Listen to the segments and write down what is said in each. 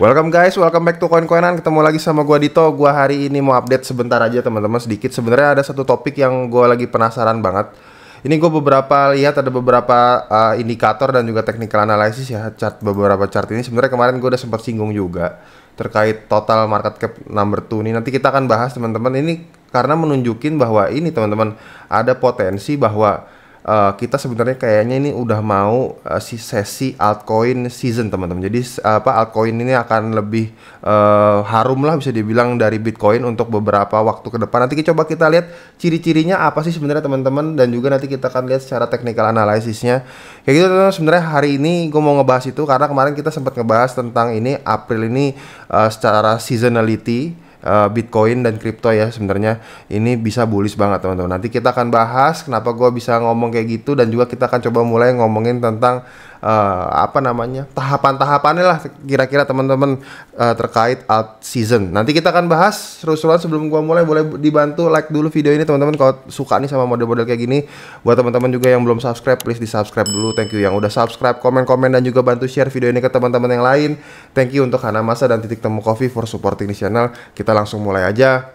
Welcome guys, welcome back to Koin Koinan. Ketemu lagi sama gua Dito. Gua hari ini mau update sebentar aja teman-teman sedikit. Sebenarnya ada satu topik yang gua lagi penasaran banget. Ini gue beberapa lihat ada beberapa uh, indikator dan juga technical analysis ya chart beberapa chart ini. Sebenarnya kemarin gue udah sempat singgung juga terkait total market cap number 2 ini. Nanti kita akan bahas teman-teman ini karena menunjukin bahwa ini teman-teman ada potensi bahwa uh, kita sebenarnya kayaknya ini udah mau uh, si sesi altcoin season teman-teman. Jadi apa altcoin ini akan lebih uh, harum lah bisa dibilang dari Bitcoin untuk beberapa waktu ke depan. Nanti kita coba kita lihat ciri-cirinya apa sih sebenarnya teman-teman dan juga nanti kita akan lihat secara teknikal analisisnya. Kayak gitu teman-teman sebenarnya hari ini gue mau ngebahas itu karena kemarin kita sempat ngebahas tentang ini April ini uh, secara seasonality uh, Bitcoin dan kripto ya sebenarnya ini bisa bullish banget teman-teman. Nanti kita akan bahas kenapa gue bisa ngomong kayak gitu dan juga kita akan coba mulai ngomongin tentang uh, apa namanya tahapan-tahapannya lah kira-kira teman-teman uh, terkait out season. Nanti kita akan bahas seru-seruan sebelum gua mulai boleh dibantu like dulu video ini teman-teman kalau suka nih sama model-model kayak gini. Buat teman-teman juga yang belum subscribe please di subscribe dulu. Thank you yang udah subscribe, komen-komen dan juga bantu share video ini ke teman-teman yang lain. Thank you untuk Hana Masa dan Titik Temu Coffee for supporting di channel. Kita langsung mulai aja.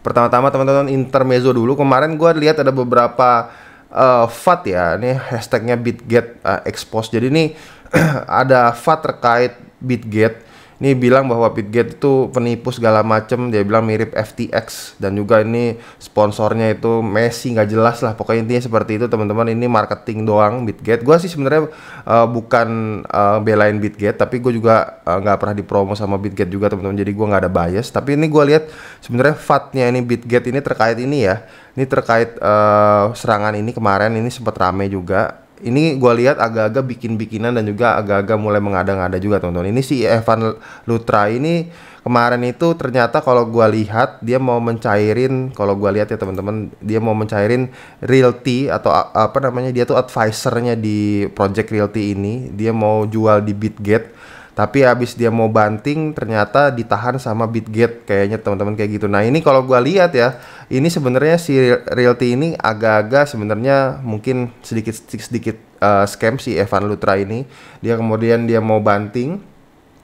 Pertama-tama teman-teman intermezzo dulu. Kemarin gua lihat ada beberapa uh, eh, FAT ya, ini hashtagnya BitGet uh, expose. Jadi ini ada FAT terkait Bitgate ini bilang bahwa Bitgate itu penipu segala macem dia bilang mirip FTX dan juga ini sponsornya itu Messi nggak jelas lah pokoknya intinya seperti itu teman-teman ini marketing doang Bitgate gue sih sebenarnya uh, bukan uh, belain Bitgate tapi gue juga eh, nggak uh, pernah dipromo sama Bitgate juga teman-teman jadi gue nggak ada bias tapi ini gue lihat sebenarnya fatnya ini Bitgate ini terkait ini ya ini terkait uh, serangan ini kemarin ini sempat rame juga ini gue lihat agak-agak bikin-bikinan dan juga agak-agak mulai mengada-ngada juga teman-teman. Ini si Evan Lutra ini kemarin itu ternyata kalau gue lihat dia mau mencairin kalau gue lihat ya teman-teman dia mau mencairin realty atau apa namanya dia tuh advisernya di project realty ini dia mau jual di Bitget tapi habis dia mau banting ternyata ditahan sama Bitgate kayaknya teman-teman kayak gitu. Nah, ini kalau gua lihat ya, ini sebenarnya si Realty ini agak-agak sebenarnya mungkin sedikit sedikit uh, scam si Evan Lutra ini. Dia kemudian dia mau banting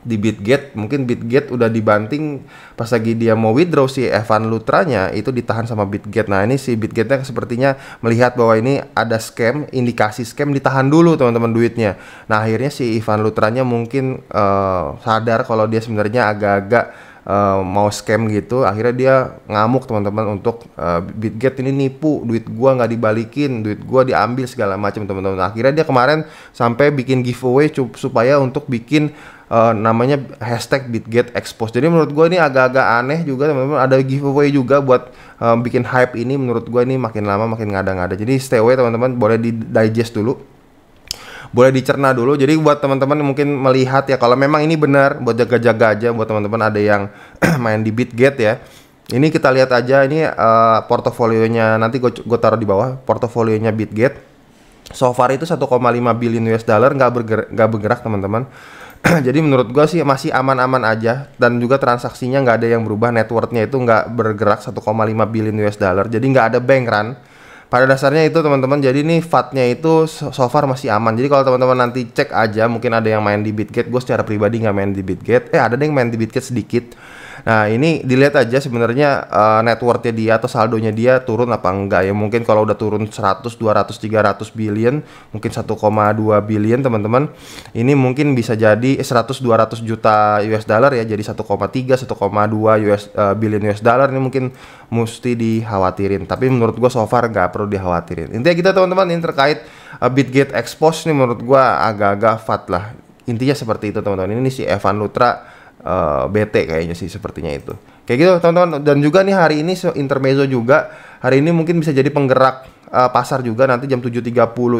di Bitgate mungkin Bitgate udah dibanting pas lagi dia mau withdraw si Evan Lutranya itu ditahan sama Bitgate nah ini si Bitgate nya sepertinya melihat bahwa ini ada scam indikasi scam ditahan dulu teman-teman duitnya nah akhirnya si Evan Lutranya mungkin uh, sadar kalau dia sebenarnya agak-agak uh, mau scam gitu akhirnya dia ngamuk teman-teman untuk uh, Bitget ini nipu duit gua nggak dibalikin duit gua diambil segala macam teman-teman akhirnya dia kemarin sampai bikin giveaway supaya untuk bikin uh, namanya hashtag Bitget Expose. Jadi menurut gue ini agak-agak aneh juga teman-teman. Ada giveaway juga buat uh, bikin hype ini. Menurut gue ini makin lama makin ngada-ngada. Jadi stay away teman-teman. Boleh di digest dulu boleh dicerna dulu. Jadi buat teman-teman mungkin melihat ya kalau memang ini benar buat jaga-jaga aja buat teman-teman ada yang main di Bitget ya. Ini kita lihat aja ini uh, portofolionya nanti gue taruh di bawah portofolionya Bitget. So far itu 1,5 billion US dollar nggak bergerak, nggak bergerak teman-teman. jadi menurut gua sih masih aman-aman aja dan juga transaksinya nggak ada yang berubah networknya itu nggak bergerak 1,5 billion US dollar jadi nggak ada bank run pada dasarnya itu teman-teman jadi ini fatnya itu so far masih aman jadi kalau teman-teman nanti cek aja mungkin ada yang main di Bitgate gua secara pribadi nggak main di Bitgate eh ada yang main di Bitgate sedikit Nah ini dilihat aja sebenarnya uh, networknya dia atau saldonya dia turun apa enggak ya. Mungkin kalau udah turun 100, 200, 300 billion, mungkin 1,2 billion teman-teman. Ini mungkin bisa jadi 100, 200 juta US dollar ya. Jadi 1,3, 1,2 US uh, billion US dollar ini mungkin mesti dikhawatirin. Tapi menurut gue so far gak perlu dikhawatirin. Intinya kita gitu, teman-teman ini terkait uh, Bitgate Expose nih menurut gue agak-agak fat lah. Intinya seperti itu teman-teman. Ini si Evan Lutra uh, bete kayaknya sih sepertinya itu. Kayak gitu teman-teman dan juga nih hari ini intermezzo juga. Hari ini mungkin bisa jadi penggerak uh, pasar juga nanti jam 7.30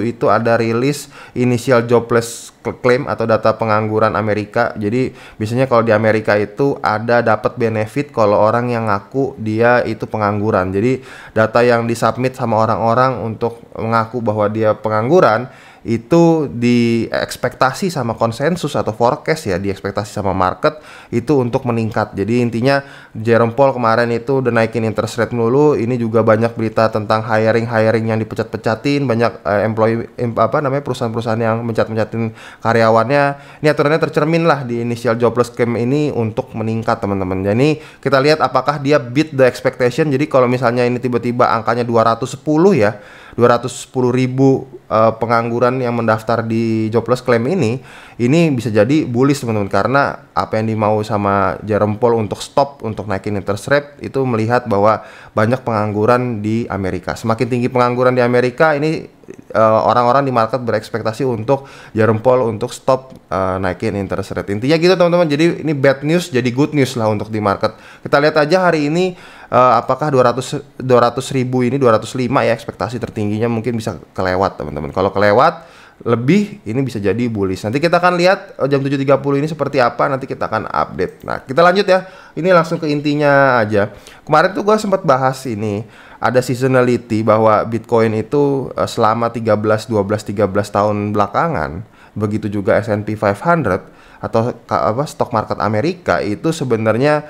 itu ada rilis initial jobless claim atau data pengangguran Amerika. Jadi biasanya kalau di Amerika itu ada dapat benefit kalau orang yang ngaku dia itu pengangguran. Jadi data yang disubmit sama orang-orang untuk mengaku bahwa dia pengangguran itu di ekspektasi sama konsensus atau forecast ya di ekspektasi sama market itu untuk meningkat jadi intinya Jerome Powell kemarin itu udah naikin interest rate dulu ini juga banyak berita tentang hiring hiring yang dipecat-pecatin banyak uh, employee em, apa namanya perusahaan-perusahaan yang mencat-mencatin karyawannya ini aturannya tercermin lah di initial jobless claim ini untuk meningkat teman-teman jadi kita lihat apakah dia beat the expectation jadi kalau misalnya ini tiba-tiba angkanya 210 ya 210 ribu uh, pengangguran yang mendaftar di jobless claim ini ini bisa jadi bullish teman-teman karena apa yang dimau sama Jerome Paul untuk stop untuk naikin interest rate itu melihat bahwa banyak pengangguran di Amerika semakin tinggi pengangguran di Amerika ini eh, orang-orang uh, di market berekspektasi untuk Jerome Paul untuk stop uh, naikin interest rate intinya gitu teman-teman jadi ini bad news jadi good news lah untuk di market kita lihat aja hari ini uh, apakah 200 200 ribu ini 205 ya ekspektasi tertingginya mungkin bisa kelewat teman-teman kalau kelewat lebih ini bisa jadi bullish. Nanti kita akan lihat eh, jam 7.30 ini seperti apa nanti kita akan update. Nah, kita lanjut ya. Ini langsung ke intinya aja. Kemarin tuh gue sempat bahas ini ada seasonality bahwa Bitcoin itu eh, selama 13 12 13 tahun belakangan, begitu juga S&P 500 atau apa stock market Amerika itu sebenarnya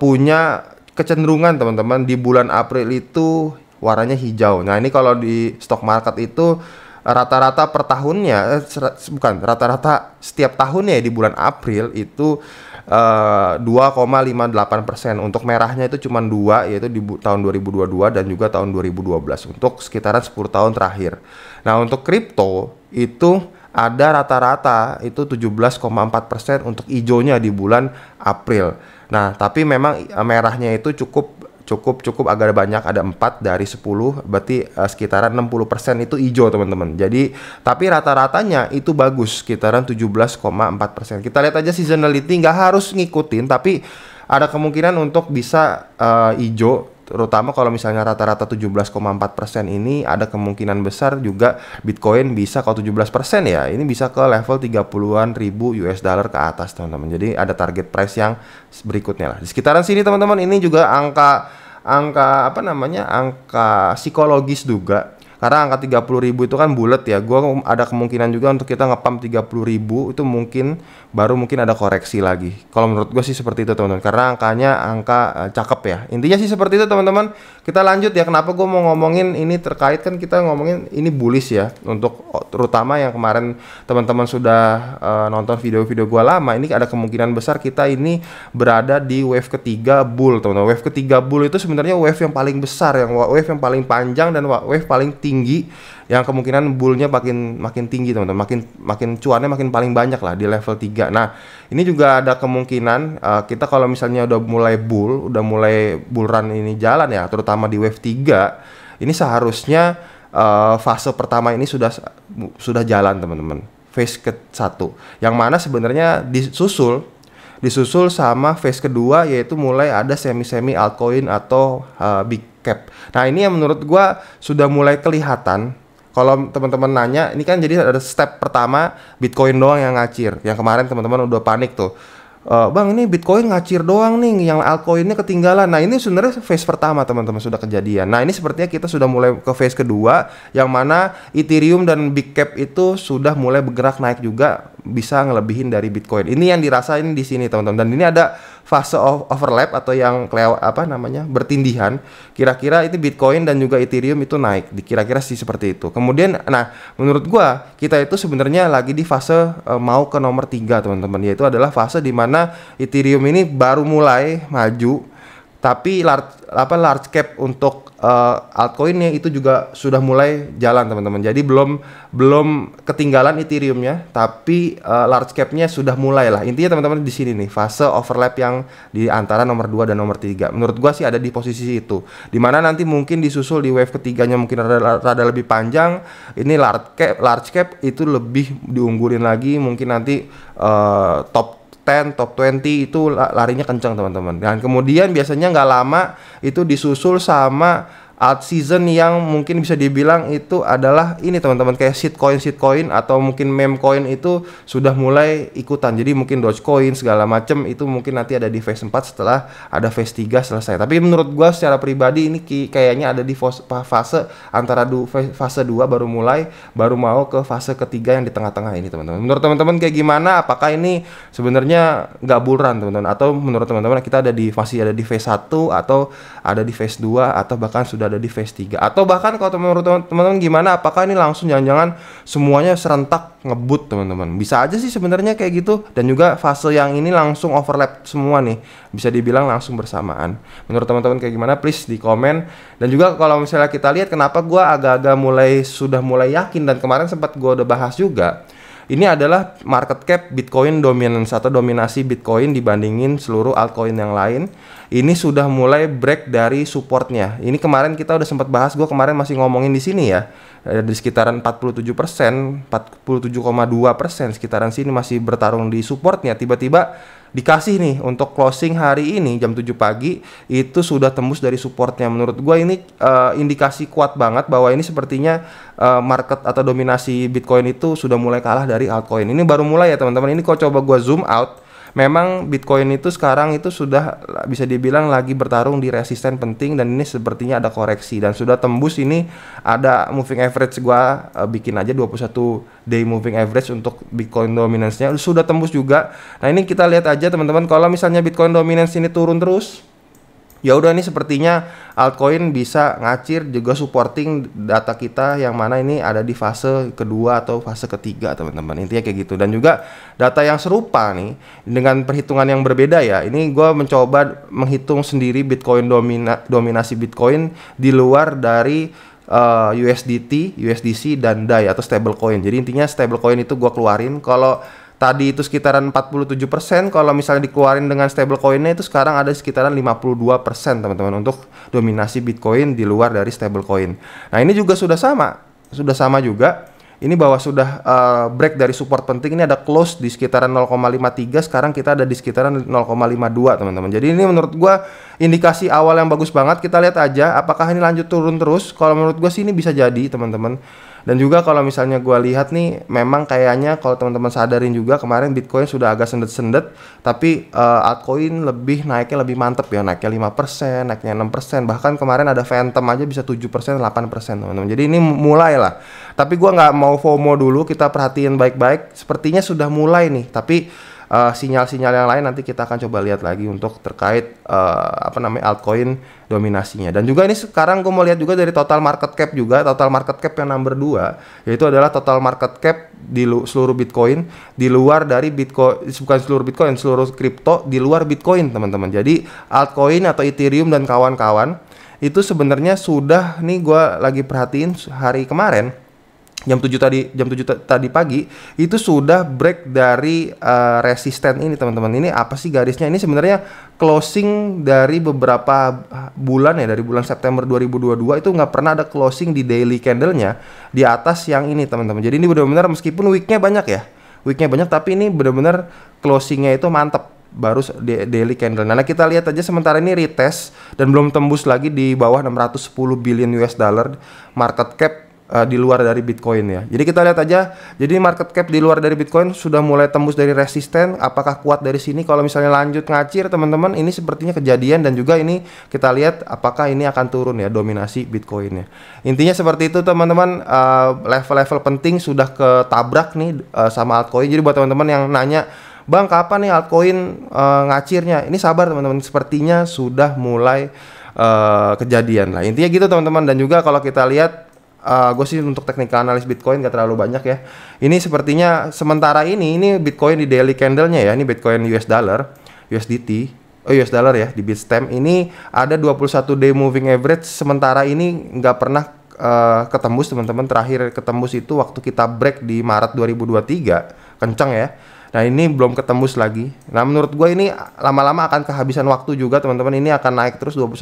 punya kecenderungan teman-teman di bulan April itu warnanya hijau. Nah, ini kalau di stock market itu rata-rata per tahunnya eh, bukan rata-rata setiap tahunnya di bulan April itu eh, 2,58% untuk merahnya itu cuma 2 yaitu di tahun 2022 dan juga tahun 2012 untuk sekitaran 10 tahun terakhir. Nah, untuk kripto itu ada rata-rata itu 17,4% untuk hijaunya di bulan April. Nah, tapi memang eh, merahnya itu cukup cukup cukup agak banyak ada 4 dari 10 berarti uh, sekitaran 60% itu hijau teman-teman. Jadi tapi rata-ratanya itu bagus sekitaran 17,4%. Kita lihat aja seasonality nggak harus ngikutin tapi ada kemungkinan untuk bisa uh, hijau terutama kalau misalnya rata-rata 17,4% ini ada kemungkinan besar juga Bitcoin bisa kalau 17% ya ini bisa ke level 30-an ribu US dollar ke atas teman-teman. Jadi ada target price yang berikutnya lah. Di sekitaran sini teman-teman ini juga angka angka apa namanya angka psikologis juga karena angka 30 ribu itu kan bulat ya gue ada kemungkinan juga untuk kita ngepam 30 ribu itu mungkin baru mungkin ada koreksi lagi kalau menurut gue sih seperti itu teman-teman karena angkanya angka uh, cakep ya intinya sih seperti itu teman-teman kita lanjut ya kenapa gue mau ngomongin ini terkait kan kita ngomongin ini bullish ya untuk terutama yang kemarin teman-teman sudah uh, nonton video-video gue lama ini ada kemungkinan besar kita ini berada di wave ketiga bull teman-teman wave ketiga bull itu sebenarnya wave yang paling besar yang wave yang paling panjang dan wave paling tinggi tinggi yang kemungkinan bullnya makin makin tinggi teman-teman makin makin cuannya makin paling banyak lah di level 3 nah ini juga ada kemungkinan uh, kita kalau misalnya udah mulai bull udah mulai bull run ini jalan ya terutama di wave 3 ini seharusnya uh, fase pertama ini sudah sudah jalan teman-teman phase ke satu yang mana sebenarnya disusul disusul sama phase kedua yaitu mulai ada semi-semi altcoin atau uh, big cap. Nah, ini yang menurut gue sudah mulai kelihatan kalau teman-teman nanya, ini kan jadi ada step pertama Bitcoin doang yang ngacir. Yang kemarin teman-teman udah panik tuh. E, bang ini Bitcoin ngacir doang nih, yang altcoinnya ketinggalan. Nah ini sebenarnya phase pertama teman-teman sudah kejadian. Nah ini sepertinya kita sudah mulai ke phase kedua, yang mana Ethereum dan Big Cap itu sudah mulai bergerak naik juga, bisa ngelebihin dari Bitcoin. Ini yang dirasain di sini teman-teman. Dan ini ada fase of overlap atau yang apa namanya bertindihan kira-kira itu Bitcoin dan juga Ethereum itu naik kira-kira sih seperti itu kemudian nah menurut gua kita itu sebenarnya lagi di fase e, mau ke nomor tiga teman-teman yaitu adalah fase di mana Ethereum ini baru mulai maju tapi large apa large cap untuk uh, altcoinnya itu juga sudah mulai jalan teman-teman jadi belum belum ketinggalan ethereumnya tapi uh, large capnya sudah mulai lah intinya teman-teman di sini nih fase overlap yang di antara nomor 2 dan nomor 3 menurut gua sih ada di posisi itu dimana nanti mungkin disusul di wave ketiganya mungkin rada, rada lebih panjang ini large cap large cap itu lebih diunggulin lagi mungkin nanti uh, top 10, top 20 itu larinya kencang teman-teman. Dan kemudian biasanya nggak lama itu disusul sama out season yang mungkin bisa dibilang itu adalah ini teman-teman kayak coin shitcoin coin atau mungkin meme coin itu sudah mulai ikutan. Jadi mungkin coin segala macam itu mungkin nanti ada di phase 4 setelah ada phase 3 selesai. Tapi menurut gua secara pribadi ini kayaknya ada di fase antara du, fase 2 baru mulai baru mau ke fase ketiga yang di tengah-tengah ini teman-teman. Menurut teman-teman kayak gimana? Apakah ini sebenarnya nggak bulan teman-teman atau menurut teman-teman kita ada di masih ada di phase 1 atau ada di phase 2 atau bahkan sudah ada di phase 3 atau bahkan kalau menurut teman-teman gimana apakah ini langsung jangan-jangan semuanya serentak ngebut teman-teman bisa aja sih sebenarnya kayak gitu dan juga fase yang ini langsung overlap semua nih bisa dibilang langsung bersamaan menurut teman-teman kayak gimana please di komen dan juga kalau misalnya kita lihat kenapa gue agak-agak mulai sudah mulai yakin dan kemarin sempat gue udah bahas juga ini adalah market cap Bitcoin dominance atau dominasi Bitcoin dibandingin seluruh altcoin yang lain. Ini sudah mulai break dari supportnya. Ini kemarin kita udah sempat bahas, gue kemarin masih ngomongin di sini ya. Eh, di sekitaran 47 persen, 47,2 persen sekitaran sini masih bertarung di supportnya. Tiba-tiba dikasih nih untuk closing hari ini jam 7 pagi itu sudah tembus dari supportnya menurut gue ini uh, indikasi kuat banget bahwa ini sepertinya uh, market atau dominasi Bitcoin itu sudah mulai kalah dari altcoin ini baru mulai ya teman-teman ini kok coba gue zoom out memang Bitcoin itu sekarang itu sudah bisa dibilang lagi bertarung di resisten penting dan ini sepertinya ada koreksi dan sudah tembus ini ada moving average gua uh, bikin aja 21 day moving average untuk Bitcoin dominance-nya sudah tembus juga. Nah, ini kita lihat aja teman-teman kalau misalnya Bitcoin dominance ini turun terus ya udah ini sepertinya altcoin bisa ngacir juga supporting data kita yang mana ini ada di fase kedua atau fase ketiga teman-teman intinya kayak gitu dan juga data yang serupa nih dengan perhitungan yang berbeda ya ini gue mencoba menghitung sendiri bitcoin domina dominasi bitcoin di luar dari Uh, eh, USDT, USDC dan DAI atau stablecoin. Jadi intinya stablecoin itu gue keluarin. Kalau tadi itu sekitaran 47% kalau misalnya dikeluarin dengan stablecoinnya itu sekarang ada sekitaran 52% teman-teman untuk dominasi Bitcoin di luar dari stablecoin. Nah ini juga sudah sama, sudah sama juga. Ini bahwa sudah uh, break dari support penting ini ada close di sekitaran 0,53 sekarang kita ada di sekitaran 0,52 teman-teman. Jadi ini menurut gue indikasi awal yang bagus banget kita lihat aja apakah ini lanjut turun terus. Kalau menurut gue sih ini bisa jadi teman-teman dan juga kalau misalnya gue lihat nih, memang kayaknya kalau teman-teman sadarin juga kemarin Bitcoin sudah agak sendet-sendet, tapi uh, altcoin lebih naiknya lebih mantep ya, naiknya lima persen, naiknya enam persen, bahkan kemarin ada Phantom aja bisa tujuh persen, delapan persen teman-teman. Jadi ini mulailah. Tapi gue nggak mau FOMO dulu, kita perhatiin baik-baik. Sepertinya sudah mulai nih, tapi Eh, sinyal-sinyal uh, yang lain nanti kita akan coba lihat lagi untuk terkait uh, apa namanya altcoin dominasinya. Dan juga ini sekarang gue mau lihat juga dari total market cap juga, total market cap yang nomor 2 yaitu adalah total market cap di seluruh Bitcoin di luar dari Bitcoin bukan seluruh Bitcoin, seluruh kripto di luar Bitcoin, teman-teman. Jadi altcoin atau Ethereum dan kawan-kawan itu sebenarnya sudah nih gue lagi perhatiin hari kemarin jam 7 tadi jam 7 tadi pagi itu sudah break dari uh, resisten ini teman-teman. Ini apa sih garisnya? Ini sebenarnya closing dari beberapa eh, bulan ya dari bulan September 2022 itu nggak pernah ada closing di daily candlenya di atas yang ini teman-teman. Jadi ini benar-benar meskipun weeknya banyak ya. Weeknya banyak tapi ini benar-benar closingnya itu mantap baru daily candle. Nah, kita lihat aja sementara ini retest dan belum tembus lagi di bawah 610 billion US dollar market cap uh, di luar dari Bitcoin ya. Jadi kita lihat aja, jadi market cap di luar dari Bitcoin sudah mulai tembus dari resisten, apakah kuat dari sini? Kalau misalnya lanjut ngacir teman-teman, ini sepertinya kejadian dan juga ini kita lihat apakah ini akan turun ya dominasi Bitcoin ya. Intinya seperti itu teman-teman, level eh, level-level penting sudah ketabrak nih uh, sama altcoin. Jadi buat teman-teman yang nanya Bang, kapan nih altcoin uh, ngacirnya? Ini sabar teman-teman, sepertinya sudah mulai uh, kejadian lah. Intinya gitu teman-teman dan juga kalau kita lihat uh, eh, gue sih untuk teknikal analis Bitcoin gak terlalu banyak ya. Ini sepertinya sementara ini ini Bitcoin di daily candlenya ya, ini Bitcoin US dollar, USDT, oh eh, US dollar ya di Bitstamp ini ada 21 day moving average sementara ini nggak pernah uh, ketembus teman-teman. Terakhir ketembus itu waktu kita break di Maret 2023, kencang ya Nah ini belum ketembus lagi. Nah menurut gue ini lama-lama akan kehabisan waktu juga teman-teman. Ini akan naik terus 21 uh,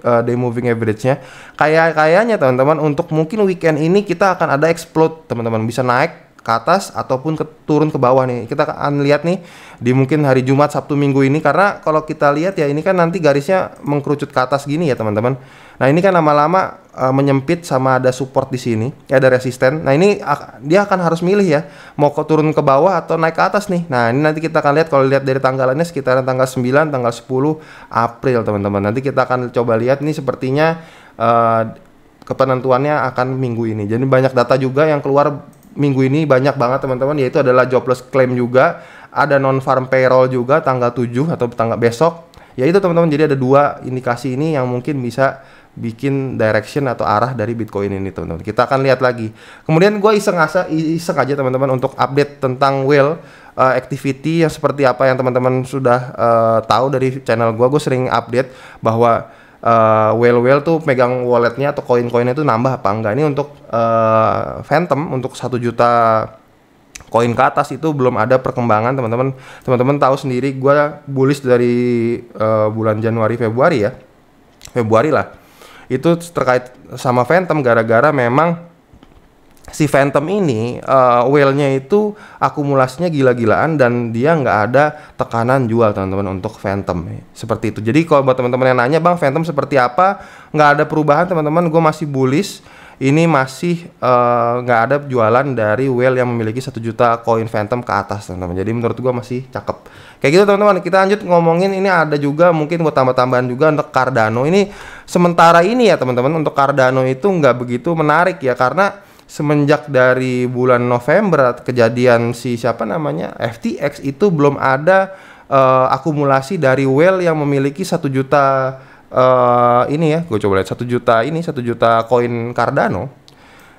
eh, day moving average-nya. Kayak kayaknya teman-teman untuk mungkin weekend ini kita akan ada explode teman-teman bisa naik ke atas ataupun ke, turun ke bawah nih. Kita akan lihat nih di mungkin hari Jumat, Sabtu, Minggu ini karena kalau kita lihat ya ini kan nanti garisnya mengkerucut ke atas gini ya teman-teman. Nah ini kan lama-lama uh, menyempit sama ada support di sini, ya ada resisten. Nah ini ak dia akan harus milih ya mau ke turun ke bawah atau naik ke atas nih. Nah ini nanti kita akan lihat kalau lihat dari tanggalannya sekitaran tanggal 9, tanggal 10 April teman-teman. Nanti kita akan coba lihat nih sepertinya uh, kepenentuannya akan minggu ini. Jadi banyak data juga yang keluar minggu ini banyak banget teman-teman yaitu adalah jobless claim juga, ada non farm payroll juga tanggal 7 atau tanggal besok. Ya itu teman-teman jadi ada dua indikasi ini yang mungkin bisa bikin direction atau arah dari Bitcoin ini teman-teman. Kita akan lihat lagi. Kemudian gue iseng asa iseng aja teman-teman untuk update tentang will uh, eh, activity yang seperti apa yang teman-teman sudah uh, tahu dari channel gue. Gue sering update bahwa uh, eh, whale whale tuh megang walletnya atau koin-koinnya itu nambah apa enggak ini untuk uh, phantom untuk satu juta koin ke atas itu belum ada perkembangan teman-teman teman-teman tahu sendiri gue bullish dari uh, bulan Januari Februari ya Februari lah itu terkait sama phantom gara-gara memang si Phantom ini uh, whale-nya itu akumulasinya gila-gilaan dan dia nggak ada tekanan jual teman-teman untuk Phantom seperti itu jadi kalau buat teman-teman yang nanya bang Phantom seperti apa nggak ada perubahan teman-teman gue masih bullish ini masih eh, nggak uh, ada jualan dari whale yang memiliki satu juta koin phantom ke atas teman-teman jadi menurut gue masih cakep kayak gitu teman-teman kita lanjut ngomongin ini ada juga mungkin buat tambah-tambahan juga untuk Cardano ini sementara ini ya teman-teman untuk Cardano itu nggak begitu menarik ya karena semenjak dari bulan November kejadian si siapa namanya FTX itu belum ada uh, akumulasi dari well yang memiliki satu juta uh, ini ya gue coba lihat satu juta ini satu juta koin Cardano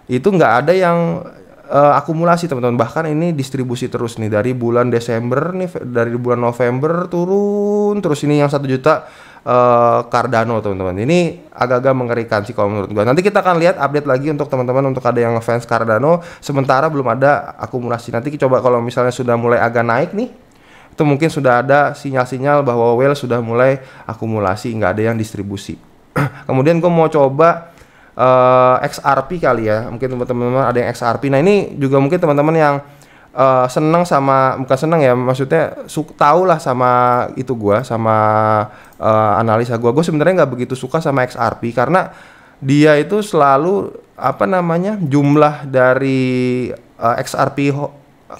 itu nggak ada yang uh, akumulasi teman-teman bahkan ini distribusi terus nih dari bulan Desember nih dari bulan November turun terus ini yang satu juta Eh, Cardano teman-teman. Ini agak-agak mengerikan sih kalau menurut gue. Nanti kita akan lihat update lagi untuk teman-teman untuk ada yang fans Cardano. Sementara belum ada akumulasi. Nanti kita coba kalau misalnya sudah mulai agak naik nih itu mungkin sudah ada sinyal-sinyal bahwa whale sudah mulai akumulasi, nggak ada yang distribusi. Kemudian gue mau coba uh, eh, XRP kali ya, mungkin teman-teman ada yang XRP. Nah ini juga mungkin teman-teman yang uh, seneng sama bukan seneng ya maksudnya suka tahu lah sama itu gue sama uh, analisa gue gue sebenarnya nggak begitu suka sama XRP karena dia itu selalu apa namanya jumlah dari uh, eh, XRP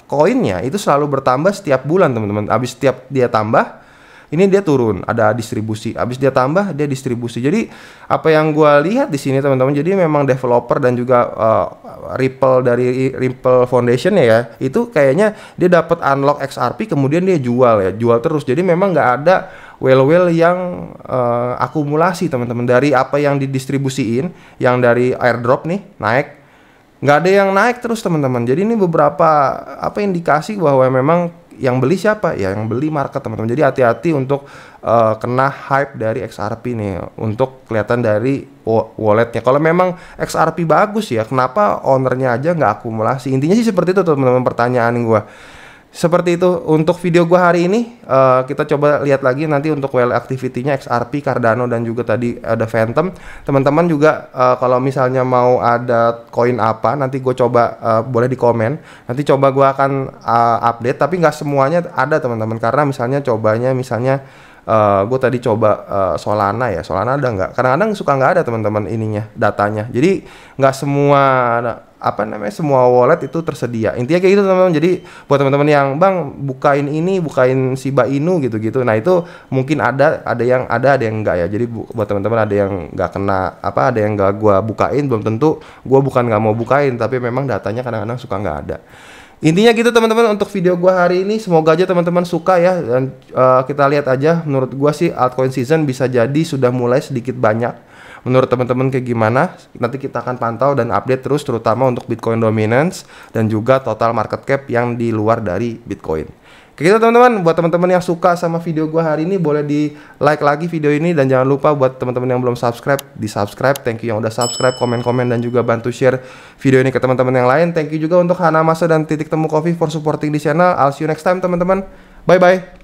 koinnya itu selalu bertambah setiap bulan teman-teman abis setiap dia tambah ini dia turun ada distribusi habis dia tambah dia distribusi jadi apa yang gue lihat di sini teman-teman jadi memang developer dan juga uh, Ripple dari Ripple Foundation ya itu kayaknya dia dapat unlock XRP kemudian dia jual ya jual terus jadi memang nggak ada well-well yang uh, akumulasi teman-teman dari apa yang didistribusiin yang dari airdrop nih naik nggak ada yang naik terus teman-teman jadi ini beberapa apa indikasi bahwa memang yang beli siapa ya yang beli market teman-teman jadi hati-hati untuk uh, kena hype dari XRP nih untuk kelihatan dari walletnya kalau memang XRP bagus ya kenapa ownernya aja nggak akumulasi intinya sih seperti itu teman-teman pertanyaan gue seperti itu untuk video gue hari ini uh, kita coba lihat lagi nanti untuk well activity-nya XRP, Cardano dan juga tadi ada Phantom teman-teman juga uh, kalau misalnya mau ada koin apa nanti gue coba uh, boleh di komen nanti coba gue akan uh, update tapi nggak semuanya ada teman-teman karena misalnya cobanya misalnya uh, eh, gue tadi coba uh, Solana ya Solana ada nggak kadang-kadang suka nggak ada teman-teman ininya datanya jadi nggak semua nah, apa namanya semua wallet itu tersedia intinya kayak gitu teman-teman jadi buat teman-teman yang bang bukain ini bukain Shiba Inu gitu-gitu nah itu mungkin ada ada yang ada ada yang enggak ya jadi buat teman-teman ada yang nggak kena apa ada yang nggak gue bukain belum tentu gue bukan nggak mau bukain tapi memang datanya kadang-kadang suka nggak ada Intinya gitu teman-teman untuk video gua hari ini semoga aja teman-teman suka ya dan uh, kita lihat aja menurut gua sih altcoin season bisa jadi sudah mulai sedikit banyak menurut teman-teman kayak gimana nanti kita akan pantau dan update terus terutama untuk Bitcoin dominance dan juga total market cap yang di luar dari Bitcoin. Kayak gitu teman-teman, buat teman-teman yang suka sama video gue hari ini boleh di like lagi video ini dan jangan lupa buat teman-teman yang belum subscribe di subscribe. Thank you yang udah subscribe, komen-komen dan juga bantu share video ini ke teman-teman yang lain. Thank you juga untuk Hana Masa dan Titik Temu Coffee for supporting di channel. I'll see you next time teman-teman. Bye bye.